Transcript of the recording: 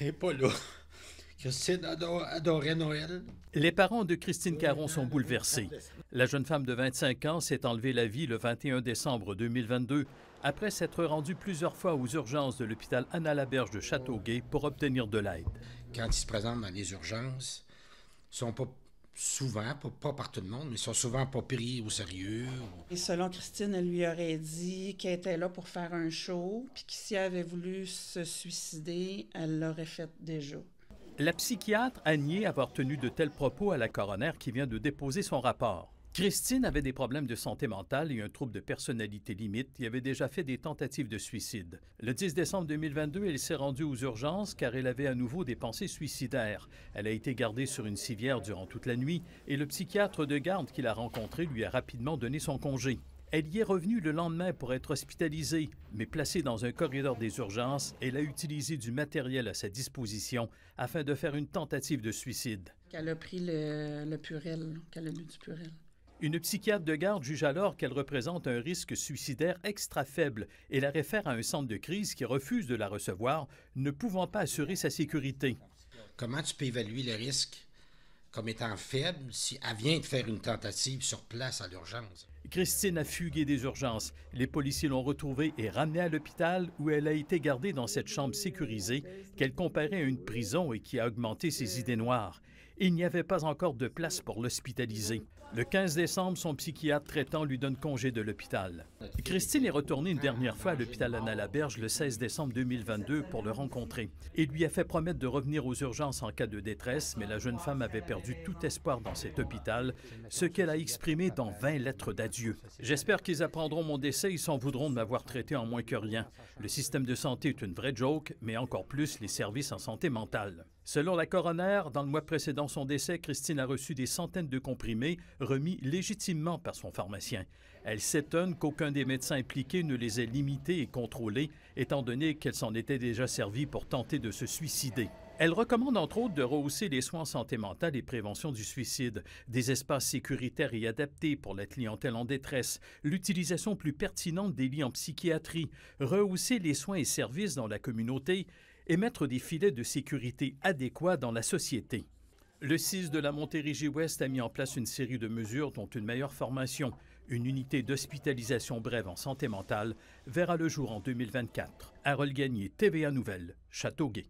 Christine adorait Noël. Les parents de Christine Caron sont hein. bouleversés. La jeune femme de 25 ans s'est enlevée la vie le 21 décembre 2022 après s'être rendue plusieurs fois aux urgences de l'hôpital Anna-Laberge de Châteauguay pour obtenir de l'aide. Quand ils se présentent dans les urgences, ils ne sont pas souvent, pas, pas, par tout le monde, mais sont souvent pas pris au sérieux. Et selon Christine, elle lui aurait dit qu'elle était là pour faire un show, puis que si elle avait voulu se suicider, elle l'aurait fait déjà. La psychiatre a nié avoir tenu de tels propos à la coroner qui vient de déposer son rapport. Christine avait des problèmes de santé mentale et un trouble de personnalité limite et avait déjà fait des tentatives de suicide. Le 10 décembre 2022, elle s'est rendue aux urgences car elle avait à nouveau des pensées suicidaires. Elle a été gardée sur une civière durant toute la nuit et le psychiatre de garde qui l'a rencontré lui a rapidement donné son congé. Elle y est revenue le lendemain pour être hospitalisée, mais placée dans un corridor des urgences, elle a utilisé du matériel à sa disposition afin de faire une tentative de suicide. Elle a pris le, le purel, qu'elle a mis du purel. Une psychiatre de garde juge alors qu'elle représente un risque suicidaire extra faible et la réfère à un centre de crise qui refuse de la recevoir, ne pouvant pas assurer sa sécurité. Comment tu peux évaluer le risque comme étant faible si elle vient de faire une tentative sur place à l'urgence? Christine a fugué des urgences. Les policiers l'ont retrouvée et ramenée à l'hôpital où elle a été gardée dans cette chambre sécurisée qu'elle comparait à une prison et qui a augmenté ses idées noires il n'y avait pas encore de place pour l'hospitaliser. Le 15 décembre, son psychiatre traitant lui donne congé de l'hôpital. Christine est retournée une dernière fois à l'hôpital Anna-Laberge le 16 décembre 2022 pour le rencontrer Il lui a fait promettre de revenir aux urgences en cas de détresse, mais la jeune femme avait perdu tout espoir dans cet hôpital, ce qu'elle a exprimé dans 20 lettres d'adieu. J'espère qu'ils apprendront mon décès, et s'en voudront de m'avoir traité en moins que rien. Le système de santé est une vraie joke, mais encore plus les services en santé mentale. Selon la coroner, dans le mois précédent son décès, Christine a reçu des centaines de comprimés remis légitimement par son pharmacien. Elle s'étonne qu'aucun des médecins impliqués ne les ait limités et contrôlés, étant donné qu'elle s'en était déjà servie pour tenter de se suicider. Elle recommande entre autres de rehausser les soins en santé mentale et prévention du suicide, des espaces sécuritaires et adaptés pour la clientèle en détresse, l'utilisation plus pertinente des lits en psychiatrie, rehausser les soins et services dans la communauté et mettre des filets de sécurité adéquats dans la société. Le CIS de la Montérégie-Ouest a mis en place une série de mesures, dont une meilleure formation. Une unité d'hospitalisation brève en santé mentale verra le jour en 2024. Harold Gagné, TVA Nouvelle, Châteauguay.